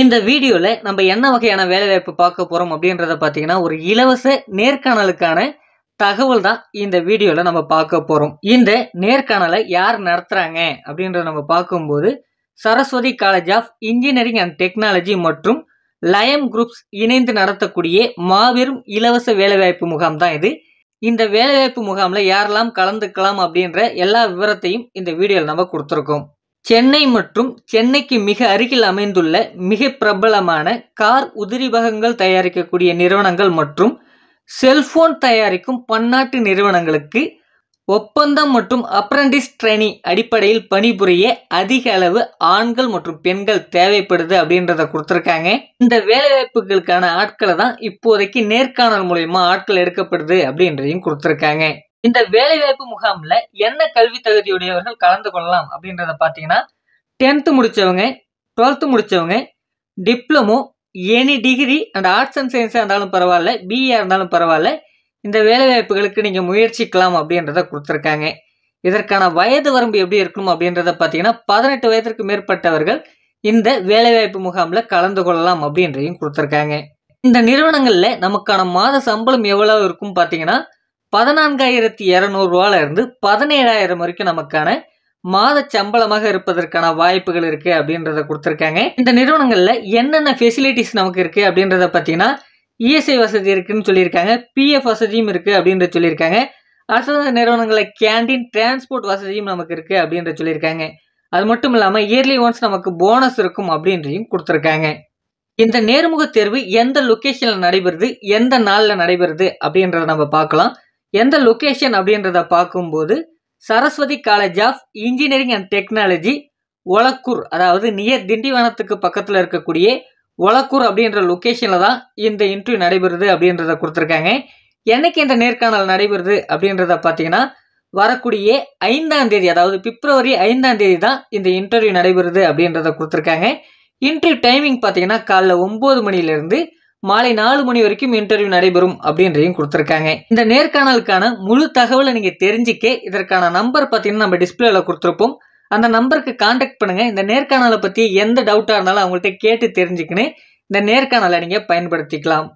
இந்த வீடியோவில் நம்ம என்ன வகையான வேலைவாய்ப்பு பார்க்க போகிறோம் அப்படின்றத பார்த்தீங்கன்னா ஒரு இலவச நேர்காணலுக்கான தகவல் தான் இந்த வீடியோவில் நம்ம பார்க்க போகிறோம் இந்த நேர்காணலை யார் நடத்துகிறாங்க அப்படின்றத நம்ம பார்க்கும்போது Saraswati college of engineering and technology மற்றும் லயம் குரூப்ஸ் இணைந்து நடத்தக்கூடிய மாபெரும் இலவச வேலைவாய்ப்பு முகாம் தான் இது இந்த வேலைவாய்ப்பு முகாமில் யாரெல்லாம் கலந்துக்கலாம் அப்படின்ற எல்லா விவரத்தையும் இந்த வீடியோவில் நம்ம கொடுத்துருக்கோம் சென்னை மற்றும் சென்னைக்கு மிக அருகில் அமைந்துள்ள மிக பிரபலமான கார் உதிரிபகங்கள் தயாரிக்கக்கூடிய நிறுவனங்கள் மற்றும் செல்போன் தயாரிக்கும் பன்னாட்டு நிறுவனங்களுக்கு ஒப்பந்தம் மற்றும் அப்ரண்டிஸ் ட்ரெயினி அடிப்படையில் பணிபுரிய அதிக அளவு ஆண்கள் மற்றும் பெண்கள் தேவைப்படுது அப்படின்றத கொடுத்துருக்காங்க இந்த வேலைவாய்ப்புகளுக்கான ஆட்களை தான் இப்போதைக்கு நேர்காணல் மூலயமா ஆட்கள் எடுக்கப்படுது அப்படின்றதையும் கொடுத்துருக்காங்க இந்த வேலைவாய்ப்பு முகாம்ல என்ன கல்வி தகுதியுடையவர்கள் கலந்து கொள்ளலாம் அப்படின்றத பார்த்தீங்கன்னா டென்த்து முடித்தவங்க டுவெல்த்து முடித்தவங்க diploma any degree and arts and சயின்ஸாக இருந்தாலும் பரவாயில்ல பிஏ இருந்தாலும் பரவாயில்ல இந்த வேலைவாய்ப்புகளுக்கு நீங்கள் முயற்சிக்கலாம் அப்படின்றத கொடுத்துருக்காங்க இதற்கான வயது வரம்பு எப்படி இருக்கணும் அப்படின்றத பார்த்தீங்கன்னா பதினெட்டு வயதிற்கு மேற்பட்டவர்கள் இந்த வேலைவாய்ப்பு முகாமில் கலந்து கொள்ளலாம் அப்படின்றையும் கொடுத்துருக்காங்க இந்த நிறுவனங்களில் நமக்கான மாத சம்பளம் எவ்வளவு இருக்கும் பார்த்தீங்கன்னா பதினான்காயிரத்தி இருந்து பதினேழாயிரம் வரைக்கும் நமக்கான மாத சம்பளமாக இருப்பதற்கான வாய்ப்புகள் இருக்குது அப்படின்றத கொடுத்துருக்காங்க இந்த நிறுவனங்களில் என்னென்ன ஃபெசிலிட்டிஸ் நமக்கு இருக்குது அப்படின்றத பார்த்தீங்கன்னா இஎஸ்ஐ e வசதி இருக்குன்னு சொல்லியிருக்காங்க பிஎஃப் வசதியும் இருக்குது அப்படின்ற சொல்லியிருக்காங்க அடுத்தது நிறுவனங்களில் கேண்டீன் டிரான்ஸ்போர்ட் வசதியும் நமக்கு இருக்குது அப்படின்ற சொல்லியிருக்காங்க அது மட்டும் இல்லாமல் இயர்லி ஒன்ஸ் நமக்கு போனஸ் இருக்கும் அப்படின்றையும் கொடுத்துருக்காங்க இந்த நேர்முக தேர்வு எந்த லொக்கேஷனில் நடைபெறுது எந்த நாளில் நடைபெறுது அப்படின்றத நம்ம பார்க்கலாம் எந்த லொக்கேஷன் அப்படின்றத பார்க்கும்போது Saraswati college of engineering and technology Olakkur அதாவது நியர் திண்டிவனத்துக்கு பக்கத்தில் இருக்கக்கூடிய ஒலக்கூர் அப்படின்ற லொக்கேஷனில் தான் இந்த இன்டர்வியூ நடைபெறுது அப்படின்றத கொடுத்துருக்காங்க என்றைக்கு இந்த நேர்காணல் நடைபெறுது அப்படின்றத பார்த்தீங்கன்னா வரக்கூடிய ஐந்தாம் தேதி அதாவது பிப்ரவரி ஐந்தாம் தேதி தான் இந்த இன்டர்வியூ நடைபெறுது அப்படின்றத கொடுத்துருக்காங்க இன்டர்வியூ டைமிங் பார்த்தீங்கன்னா காலைல ஒம்பது மணிலேருந்து மாலை நாலு மணி வரைக்கும் இன்டர்வியூ நடைபெறும் அப்படின்றையும் கொடுத்துருக்காங்க இந்த நேர்காணலுக்கான முழு தகவலை நீங்கள் தெரிஞ்சிக்க இதற்கான நம்பர் பார்த்தீங்கன்னா நம்ம டிஸ்பிளேல கொடுத்துருப்போம் அந்த நம்பருக்கு காண்டாக்ட் பண்ணுங்க இந்த நேர்காணலை பற்றி எந்த டவுட்டாக இருந்தாலும் அவங்கள்ட்ட கேட்டு தெரிஞ்சுக்கின்னு இந்த நேர்காணலை நீங்கள் பயன்படுத்திக்கலாம்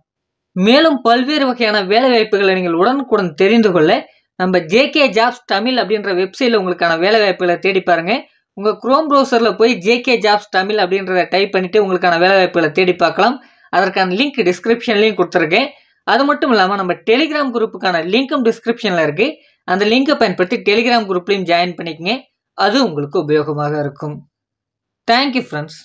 மேலும் பல்வேறு வகையான வேலைவாய்ப்புகளை நீங்கள் உடனுக்குடன் தெரிந்து கொள்ள நம்ம ஜேகே ஜாப்ஸ் தமிழ் அப்படின்ற வெப்சைட்டில் உங்களுக்கான வேலைவாய்ப்புகளை தேடி பாருங்கள் உங்கள் குரோம் ப்ரௌசரில் போய் ஜேகே ஜாப்ஸ் தமிழ் அப்படின்றத டைப் பண்ணிவிட்டு உங்களுக்கான வேலைவாய்ப்புகளை தேடி பார்க்கலாம் அதற்கான லிங்க் டிஸ்கிரிப்ஷன்லையும் கொடுத்துருக்கேன் அது மட்டும் இல்லாமல் நம்ம டெலிகிராம் குரூப்புக்கான லிங்க்கும் டிஸ்கிரிப்ஷனில் இருக்குது அந்த லிங்கை பயன்படுத்தி டெலிகிராம் குரூப்லேயும் ஜாயின் பண்ணிக்கங்க அது உங்களுக்கு உபயோகமாக இருக்கும் தேங்க்யூ ஃப்ரெண்ட்ஸ்